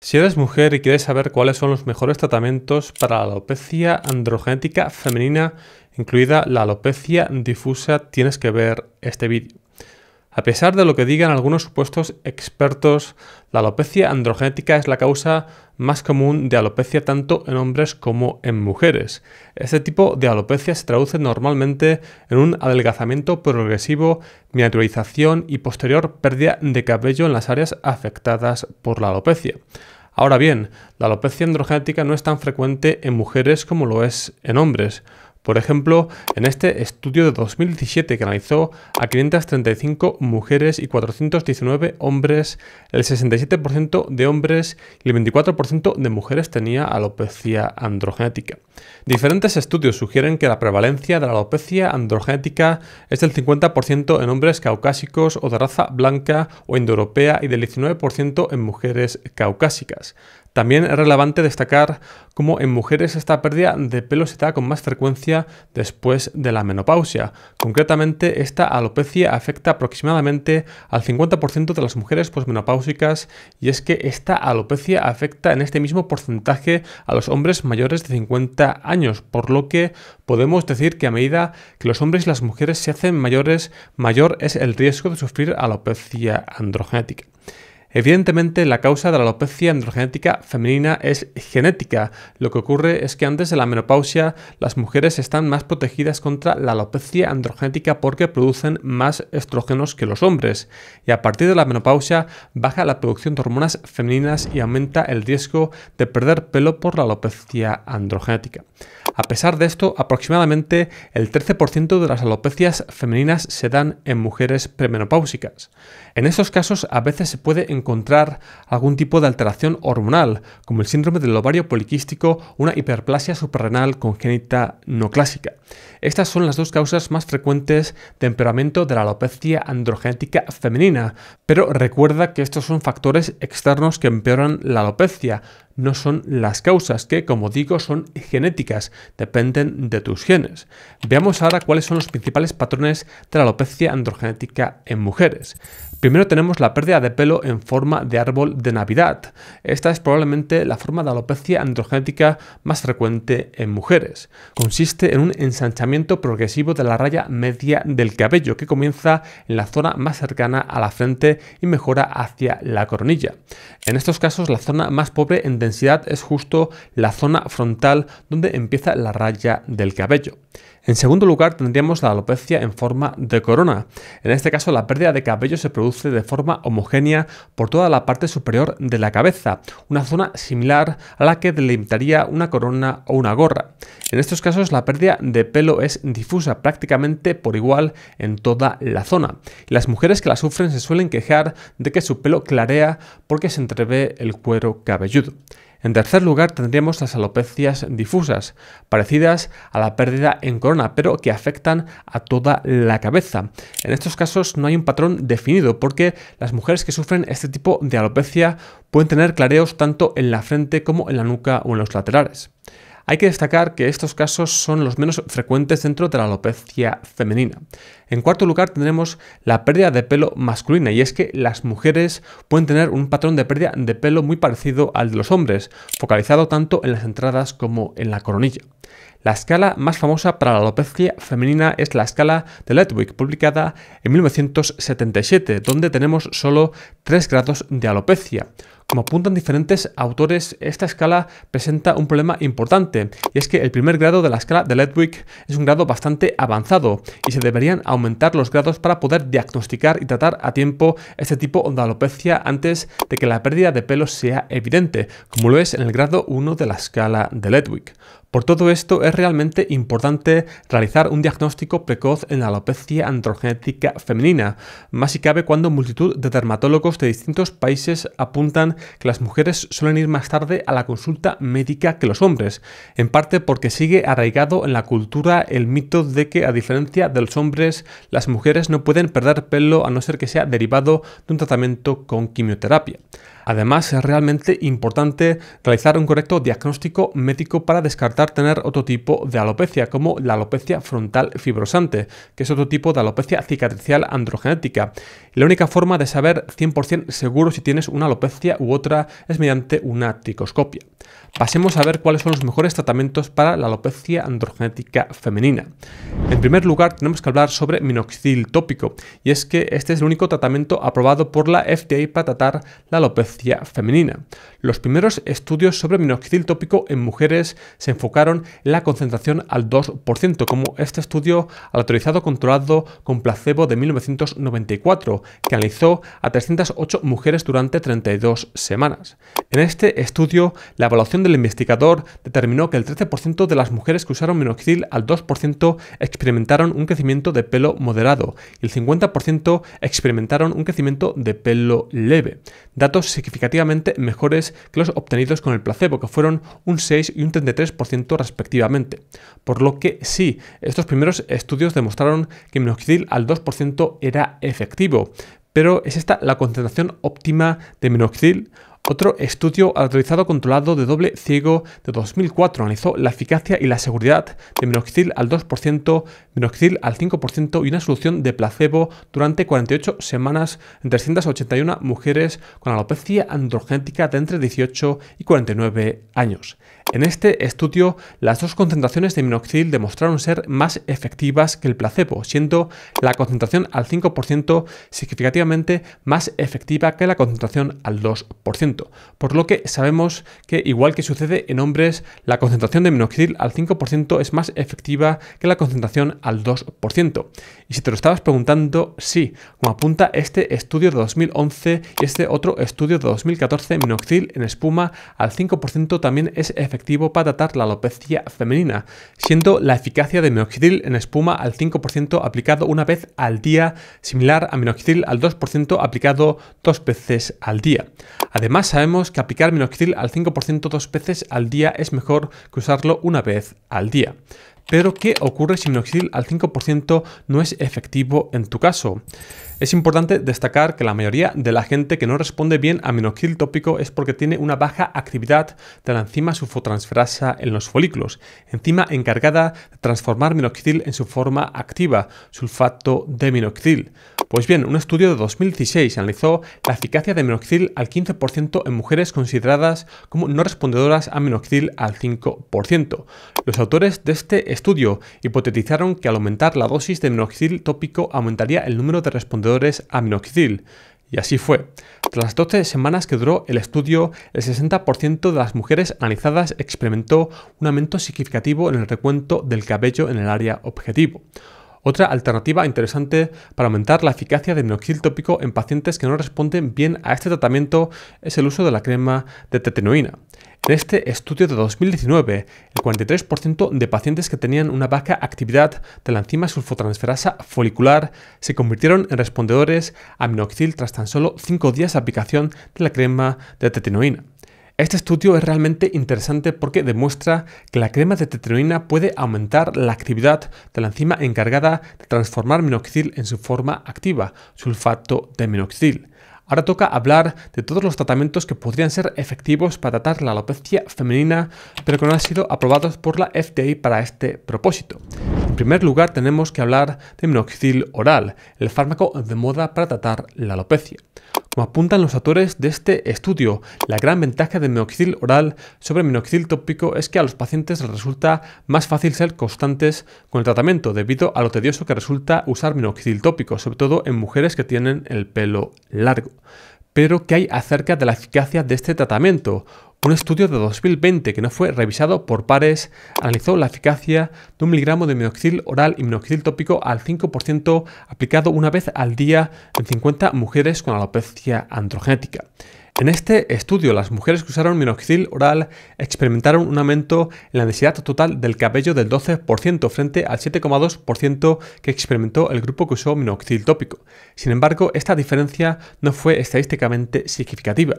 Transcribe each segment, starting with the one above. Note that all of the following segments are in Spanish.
Si eres mujer y quieres saber cuáles son los mejores tratamientos para la alopecia androgenética femenina, incluida la alopecia difusa, tienes que ver este vídeo. A pesar de lo que digan algunos supuestos expertos, la alopecia androgenética es la causa más común de alopecia tanto en hombres como en mujeres. Este tipo de alopecia se traduce normalmente en un adelgazamiento progresivo, miniaturización y posterior pérdida de cabello en las áreas afectadas por la alopecia. Ahora bien, la alopecia androgenética no es tan frecuente en mujeres como lo es en hombres. Por ejemplo, en este estudio de 2017 que analizó a 535 mujeres y 419 hombres, el 67% de hombres y el 24% de mujeres tenía alopecia androgenética. Diferentes estudios sugieren que la prevalencia de la alopecia androgenética es del 50% en hombres caucásicos o de raza blanca o indoeuropea y del 19% en mujeres caucásicas. También es relevante destacar cómo en mujeres esta pérdida de pelo se da con más frecuencia después de la menopausia. Concretamente, esta alopecia afecta aproximadamente al 50% de las mujeres posmenopáusicas y es que esta alopecia afecta en este mismo porcentaje a los hombres mayores de 50 años, por lo que podemos decir que a medida que los hombres y las mujeres se hacen mayores, mayor es el riesgo de sufrir alopecia androgenética. Evidentemente, la causa de la alopecia androgenética femenina es genética. Lo que ocurre es que antes de la menopausia, las mujeres están más protegidas contra la alopecia androgenética porque producen más estrógenos que los hombres. Y a partir de la menopausia, baja la producción de hormonas femeninas y aumenta el riesgo de perder pelo por la alopecia androgenética. A pesar de esto, aproximadamente el 13% de las alopecias femeninas se dan en mujeres premenopáusicas. En estos casos a veces se puede encontrar algún tipo de alteración hormonal, como el síndrome del ovario poliquístico, una hiperplasia suprarrenal congénita no clásica. Estas son las dos causas más frecuentes de empeoramiento de la alopecia androgenética femenina, pero recuerda que estos son factores externos que empeoran la alopecia, no son las causas, que como digo son genéticas, dependen de tus genes. Veamos ahora cuáles son los principales patrones de la alopecia androgenética en mujeres. Primero tenemos la pérdida de pelo en forma de árbol de Navidad. Esta es probablemente la forma de alopecia androgenética más frecuente en mujeres. Consiste en un ensanchamiento progresivo de la raya media del cabello que comienza en la zona más cercana a la frente y mejora hacia la coronilla. En estos casos la zona más pobre en densidad es justo la zona frontal donde empieza la raya del cabello. En segundo lugar tendríamos la alopecia en forma de corona. En este caso la pérdida de cabello se produce de forma homogénea por toda la parte superior de la cabeza, una zona similar a la que delimitaría una corona o una gorra. En estos casos la pérdida de pelo es difusa prácticamente por igual en toda la zona. las mujeres que la sufren se suelen quejar de que su pelo clarea porque se entrevé el cuero cabelludo. En tercer lugar tendríamos las alopecias difusas, parecidas a la pérdida en corona, pero que afectan a toda la cabeza. En estos casos no hay un patrón definido, porque las mujeres que sufren este tipo de alopecia pueden tener clareos tanto en la frente como en la nuca o en los laterales. Hay que destacar que estos casos son los menos frecuentes dentro de la alopecia femenina. En cuarto lugar tendremos la pérdida de pelo masculina y es que las mujeres pueden tener un patrón de pérdida de pelo muy parecido al de los hombres, focalizado tanto en las entradas como en la coronilla. La escala más famosa para la alopecia femenina es la escala de Ledwig, publicada en 1977, donde tenemos solo tres grados de alopecia. Como apuntan diferentes autores, esta escala presenta un problema importante, y es que el primer grado de la escala de Ledwig es un grado bastante avanzado, y se deberían aumentar los grados para poder diagnosticar y tratar a tiempo este tipo de alopecia antes de que la pérdida de pelo sea evidente, como lo es en el grado 1 de la escala de Ledwig. Por todo esto es realmente importante realizar un diagnóstico precoz en la alopecia androgenética femenina, más si cabe cuando multitud de dermatólogos de distintos países apuntan que las mujeres suelen ir más tarde a la consulta médica que los hombres, en parte porque sigue arraigado en la cultura el mito de que a diferencia de los hombres, las mujeres no pueden perder pelo a no ser que sea derivado de un tratamiento con quimioterapia. Además, es realmente importante realizar un correcto diagnóstico médico para descartar tener otro tipo de alopecia, como la alopecia frontal fibrosante, que es otro tipo de alopecia cicatricial androgenética. La única forma de saber 100% seguro si tienes una alopecia u otra es mediante una tricoscopia. Pasemos a ver cuáles son los mejores tratamientos para la alopecia androgenética femenina. En primer lugar, tenemos que hablar sobre minoxidil tópico, y es que este es el único tratamiento aprobado por la FDA para tratar la alopecia femenina. Los primeros estudios sobre minoxidil tópico en mujeres se enfocaron en la concentración al 2%, como este estudio autorizado controlado con placebo de 1994, que analizó a 308 mujeres durante 32 semanas. En este estudio, la evaluación del investigador determinó que el 13% de las mujeres que usaron minoxidil al 2% experimentaron un crecimiento de pelo moderado y el 50% experimentaron un crecimiento de pelo leve. Datos significativamente mejores que los obtenidos con el placebo, que fueron un 6 y un 33% respectivamente. Por lo que sí, estos primeros estudios demostraron que minoxidil al 2% era efectivo, pero ¿es esta la concentración óptima de minoxidil? Otro estudio autorizado controlado de doble ciego de 2004 analizó la eficacia y la seguridad de minoxidil al 2%, minoxidil al 5% y una solución de placebo durante 48 semanas en 381 mujeres con alopecia androgenética de entre 18 y 49 años. En este estudio, las dos concentraciones de minoxidil demostraron ser más efectivas que el placebo, siendo la concentración al 5% significativamente más efectiva que la concentración al 2%, por lo que sabemos que igual que sucede en hombres, la concentración de minoxidil al 5% es más efectiva que la concentración al 2%. Y si te lo estabas preguntando, sí, como apunta este estudio de 2011 y este otro estudio de 2014, minoxidil en espuma al 5% también es efectivo efectivo para tratar la alopecia femenina, siendo la eficacia de minoxidil en espuma al 5% aplicado una vez al día, similar a minoxidil al 2% aplicado dos veces al día. Además, sabemos que aplicar minoxidil al 5% dos veces al día es mejor que usarlo una vez al día. Pero, ¿qué ocurre si minoxidil al 5% no es efectivo en tu caso? Es importante destacar que la mayoría de la gente que no responde bien a minoxidil tópico es porque tiene una baja actividad de la enzima sulfotransferasa en los folículos, enzima encargada de transformar minoxidil en su forma activa, sulfato de minoxidil. Pues bien, un estudio de 2016 analizó la eficacia de minoxidil al 15% en mujeres consideradas como no respondedoras a minoxidil al 5%. Los autores de este estudio hipotetizaron que al aumentar la dosis de minoxidil tópico aumentaría el número de respondedores a minoxidil. Y así fue. Tras las 12 semanas que duró el estudio, el 60% de las mujeres analizadas experimentó un aumento significativo en el recuento del cabello en el área objetivo. Otra alternativa interesante para aumentar la eficacia del minoxidil tópico en pacientes que no responden bien a este tratamiento es el uso de la crema de tetinoína. En este estudio de 2019, el 43% de pacientes que tenían una baja actividad de la enzima sulfotransferasa folicular se convirtieron en respondedores a minoxidil tras tan solo 5 días de aplicación de la crema de tetinoína. Este estudio es realmente interesante porque demuestra que la crema de tetroína puede aumentar la actividad de la enzima encargada de transformar minoxidil en su forma activa, sulfato de minoxidil. Ahora toca hablar de todos los tratamientos que podrían ser efectivos para tratar la alopecia femenina, pero que no han sido aprobados por la FDA para este propósito. En primer lugar, tenemos que hablar de minoxidil oral, el fármaco de moda para tratar la alopecia. Como apuntan los autores de este estudio, la gran ventaja de minoxidil oral sobre minoxidil tópico es que a los pacientes les resulta más fácil ser constantes con el tratamiento debido a lo tedioso que resulta usar minoxidil tópico, sobre todo en mujeres que tienen el pelo largo pero ¿qué hay acerca de la eficacia de este tratamiento. Un estudio de 2020 que no fue revisado por pares analizó la eficacia de un miligramo de minoxidil oral y minoxidil tópico al 5% aplicado una vez al día en 50 mujeres con alopecia androgenética. En este estudio, las mujeres que usaron minoxidil oral experimentaron un aumento en la densidad total del cabello del 12% frente al 7,2% que experimentó el grupo que usó minoxidil tópico. Sin embargo, esta diferencia no fue estadísticamente significativa.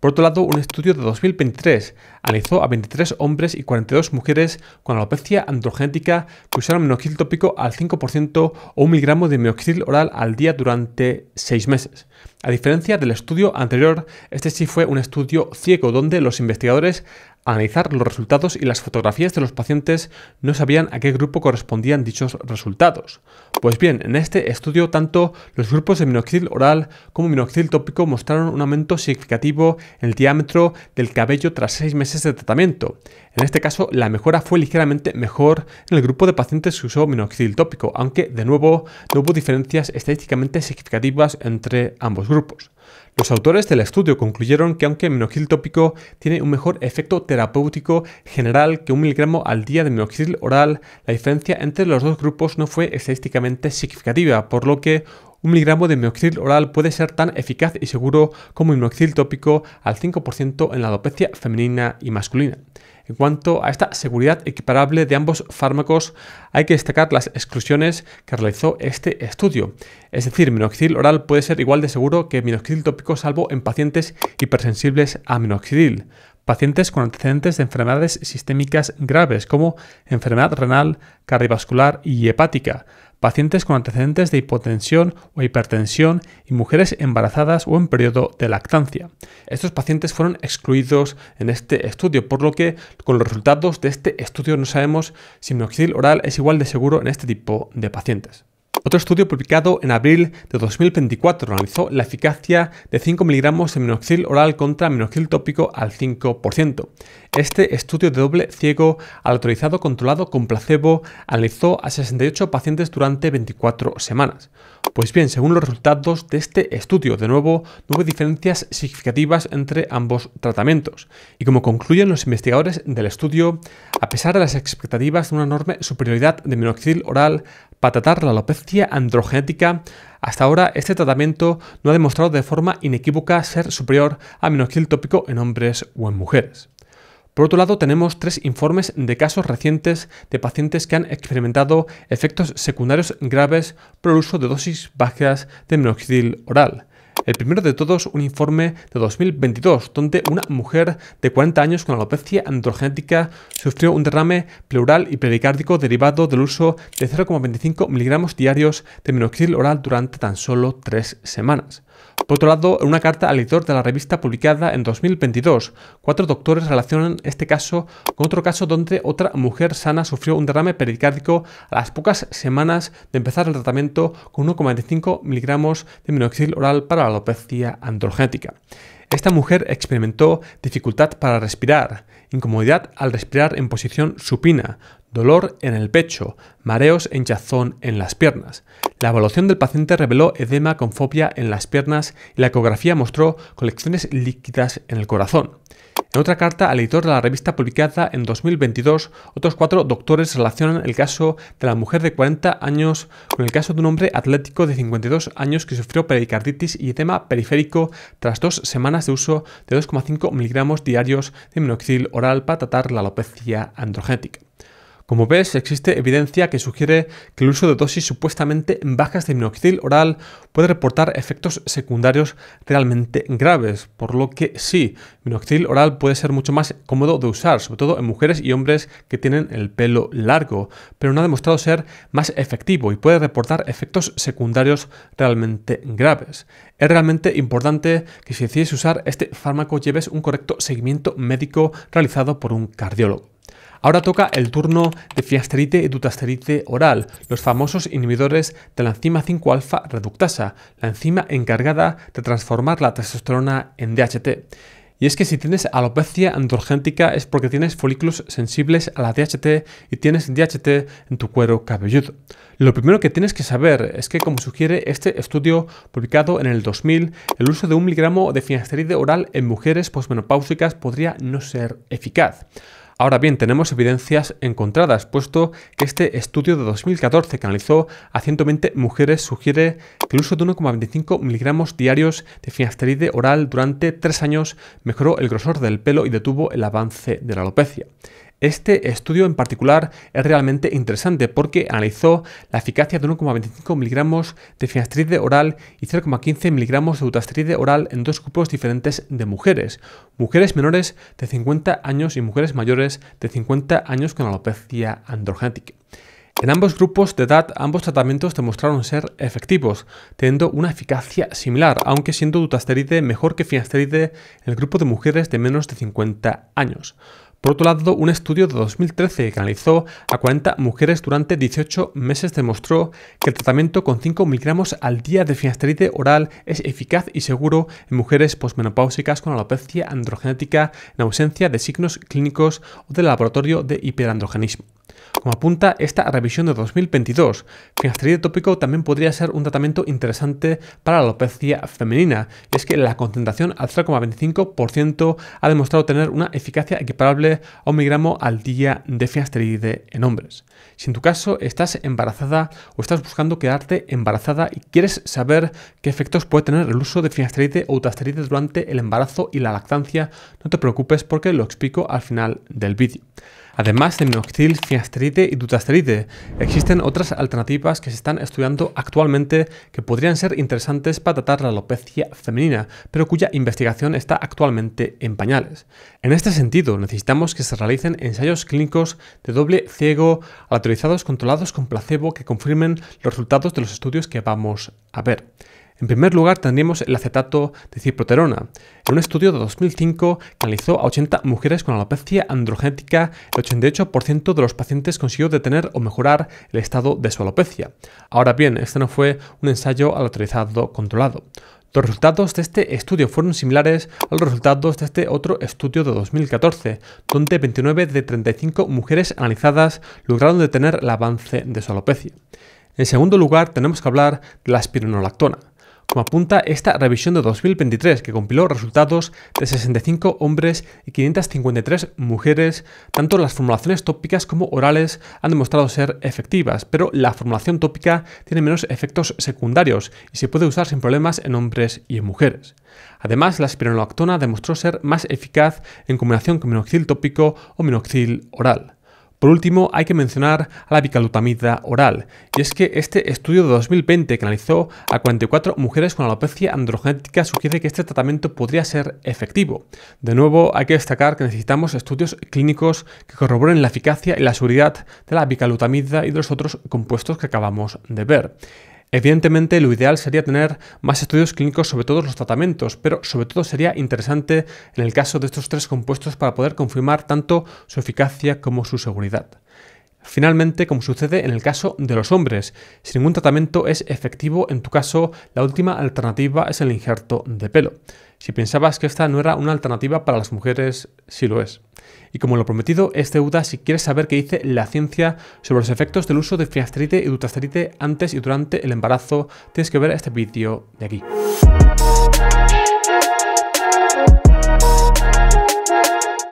Por otro lado, un estudio de 2023 analizó a 23 hombres y 42 mujeres con alopecia androgenética que usaron minoxidil tópico al 5% o 1 miligramo de minoxidil oral al día durante 6 meses. A diferencia del estudio anterior, este sí fue un estudio ciego donde los investigadores analizar los resultados y las fotografías de los pacientes no sabían a qué grupo correspondían dichos resultados. Pues bien, en este estudio tanto los grupos de minoxidil oral como minoxidil tópico mostraron un aumento significativo en el diámetro del cabello tras 6 meses de tratamiento. En este caso, la mejora fue ligeramente mejor en el grupo de pacientes que usó minoxidil tópico, aunque de nuevo no hubo diferencias estadísticamente significativas entre ambos grupos. Los autores del estudio concluyeron que aunque el minoxidil tópico tiene un mejor efecto terapéutico general que un miligramo al día de minoxidil oral, la diferencia entre los dos grupos no fue estadísticamente significativa, por lo que un miligramo de minoxidil oral puede ser tan eficaz y seguro como el minoxidil tópico al 5% en la alopecia femenina y masculina. En cuanto a esta seguridad equiparable de ambos fármacos, hay que destacar las exclusiones que realizó este estudio. Es decir, minoxidil oral puede ser igual de seguro que minoxidil tópico salvo en pacientes hipersensibles a minoxidil pacientes con antecedentes de enfermedades sistémicas graves como enfermedad renal, cardiovascular y hepática, pacientes con antecedentes de hipotensión o hipertensión y mujeres embarazadas o en periodo de lactancia. Estos pacientes fueron excluidos en este estudio, por lo que con los resultados de este estudio no sabemos si minoxidil oral es igual de seguro en este tipo de pacientes. Otro estudio publicado en abril de 2024 analizó la eficacia de 5 miligramos de minoxil oral contra minoxil tópico al 5%. Este estudio de doble ciego autorizado controlado con placebo analizó a 68 pacientes durante 24 semanas. Pues bien, según los resultados de este estudio, de nuevo, no hubo diferencias significativas entre ambos tratamientos. Y como concluyen los investigadores del estudio, a pesar de las expectativas de una enorme superioridad de minoxil oral para tratar la alopecia androgenética, hasta ahora este tratamiento no ha demostrado de forma inequívoca ser superior a minoxidil tópico en hombres o en mujeres. Por otro lado, tenemos tres informes de casos recientes de pacientes que han experimentado efectos secundarios graves por el uso de dosis bajas de minoxidil oral, el primero de todos, un informe de 2022, donde una mujer de 40 años con alopecia androgenética sufrió un derrame pleural y pericárdico derivado del uso de 0,25 miligramos diarios de minoxidil oral durante tan solo tres semanas. Por otro lado, en una carta al editor de la revista publicada en 2022, cuatro doctores relacionan este caso con otro caso donde otra mujer sana sufrió un derrame pericárdico a las pocas semanas de empezar el tratamiento con 1,5 miligramos de minoxidil oral para la alopecia androgénica. Esta mujer experimentó dificultad para respirar, incomodidad al respirar en posición supina, dolor en el pecho, mareos en hinchazón en las piernas. La evaluación del paciente reveló edema con fobia en las piernas y la ecografía mostró colecciones líquidas en el corazón. En otra carta al editor de la revista publicada en 2022, otros cuatro doctores relacionan el caso de la mujer de 40 años con el caso de un hombre atlético de 52 años que sufrió pericarditis y edema periférico tras dos semanas de uso de 2,5 miligramos diarios de minoxidil oral para tratar la alopecia androgénica. Como ves, existe evidencia que sugiere que el uso de dosis supuestamente bajas de minoxidil oral puede reportar efectos secundarios realmente graves, por lo que sí, minoxidil oral puede ser mucho más cómodo de usar, sobre todo en mujeres y hombres que tienen el pelo largo, pero no ha demostrado ser más efectivo y puede reportar efectos secundarios realmente graves. Es realmente importante que si decides usar este fármaco lleves un correcto seguimiento médico realizado por un cardiólogo. Ahora toca el turno de finasteride y dutasteride oral, los famosos inhibidores de la enzima 5-alfa reductasa, la enzima encargada de transformar la testosterona en DHT. Y es que si tienes alopecia androgéntica es porque tienes folículos sensibles a la DHT y tienes DHT en tu cuero cabelludo. Lo primero que tienes que saber es que, como sugiere este estudio publicado en el 2000, el uso de un miligramo de finasteride oral en mujeres posmenopáusicas podría no ser eficaz. Ahora bien, tenemos evidencias encontradas, puesto que este estudio de 2014 que analizó a 120 mujeres sugiere que el uso de 1,25 miligramos diarios de finasteride oral durante 3 años mejoró el grosor del pelo y detuvo el avance de la alopecia. Este estudio en particular es realmente interesante porque analizó la eficacia de 1,25 miligramos de finasteride oral y 0,15 miligramos de dutasteride oral en dos grupos diferentes de mujeres, mujeres menores de 50 años y mujeres mayores de 50 años con alopecia androgenética. En ambos grupos de edad, ambos tratamientos demostraron ser efectivos, teniendo una eficacia similar, aunque siendo dutasteride mejor que finasteride en el grupo de mujeres de menos de 50 años. Por otro lado, un estudio de 2013 que analizó a 40 mujeres durante 18 meses demostró que el tratamiento con 5 miligramos al día de finasteride oral es eficaz y seguro en mujeres posmenopáusicas con alopecia androgenética en ausencia de signos clínicos o del laboratorio de hiperandrogenismo como apunta esta revisión de 2022. Finasteride tópico también podría ser un tratamiento interesante para la alopecia femenina, y es que la concentración al 0,25% ha demostrado tener una eficacia equiparable a un miligramo al día de finasteride en hombres. Si en tu caso estás embarazada o estás buscando quedarte embarazada y quieres saber qué efectos puede tener el uso de finasteride o utasteride durante el embarazo y la lactancia, no te preocupes porque lo explico al final del vídeo. Además de minoxidil, finasteride y dutasteride, existen otras alternativas que se están estudiando actualmente que podrían ser interesantes para tratar la alopecia femenina, pero cuya investigación está actualmente en pañales. En este sentido, necesitamos que se realicen ensayos clínicos de doble ciego autorizados controlados con placebo que confirmen los resultados de los estudios que vamos a ver. En primer lugar, tendríamos el acetato de ciproterona. En un estudio de 2005 que analizó a 80 mujeres con alopecia androgénica, el 88% de los pacientes consiguió detener o mejorar el estado de su alopecia. Ahora bien, este no fue un ensayo autorizado controlado. Los resultados de este estudio fueron similares a los resultados de este otro estudio de 2014, donde 29 de 35 mujeres analizadas lograron detener el avance de su alopecia. En segundo lugar, tenemos que hablar de la espironolactona como apunta esta revisión de 2023 que compiló resultados de 65 hombres y 553 mujeres, tanto las formulaciones tópicas como orales han demostrado ser efectivas, pero la formulación tópica tiene menos efectos secundarios y se puede usar sin problemas en hombres y en mujeres. Además, la spironolactona demostró ser más eficaz en combinación con minoxidil tópico o minoxidil oral. Por último, hay que mencionar a la bicalutamida oral, y es que este estudio de 2020 que analizó a 44 mujeres con alopecia androgenética sugiere que este tratamiento podría ser efectivo. De nuevo, hay que destacar que necesitamos estudios clínicos que corroboren la eficacia y la seguridad de la bicalutamida y de los otros compuestos que acabamos de ver. Evidentemente, lo ideal sería tener más estudios clínicos sobre todos los tratamientos, pero sobre todo sería interesante en el caso de estos tres compuestos para poder confirmar tanto su eficacia como su seguridad. Finalmente, como sucede en el caso de los hombres, si ningún tratamiento es efectivo, en tu caso la última alternativa es el injerto de pelo. Si pensabas que esta no era una alternativa para las mujeres, sí lo es. Y como lo prometido es deuda si quieres saber qué dice la ciencia sobre los efectos del uso de finasteride y dutasteride antes y durante el embarazo, tienes que ver este vídeo de aquí.